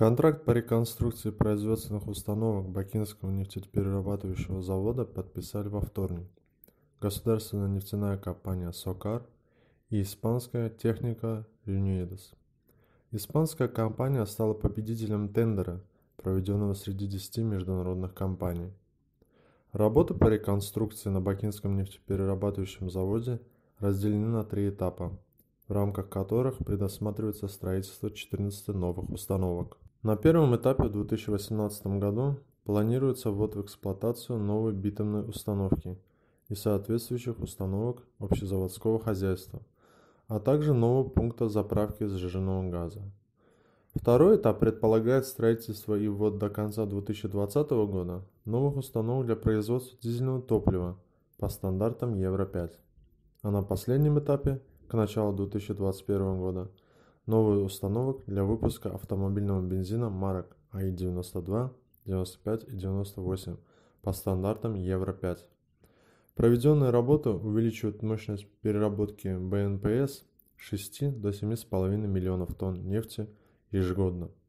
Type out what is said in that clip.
Контракт по реконструкции производственных установок Бакинского нефтеперерабатывающего завода подписали во вторник. Государственная нефтяная компания «Сокар» и испанская техника Юниедос. Испанская компания стала победителем тендера, проведенного среди 10 международных компаний. Работы по реконструкции на Бакинском нефтеперерабатывающем заводе разделены на три этапа, в рамках которых предусматривается строительство 14 новых установок. На первом этапе в 2018 году планируется ввод в эксплуатацию новой битумной установки и соответствующих установок общезаводского хозяйства, а также нового пункта заправки сжиженного газа. Второй этап предполагает строительство и ввод до конца 2020 года новых установок для производства дизельного топлива по стандартам Евро-5. А на последнем этапе, к началу 2021 года – новых установок для выпуска автомобильного бензина марок АИ-92, 95 и 98 по стандартам Евро-5. Проведенные работы увеличивают мощность переработки БНПС 6 до 7,5 миллионов тонн нефти ежегодно –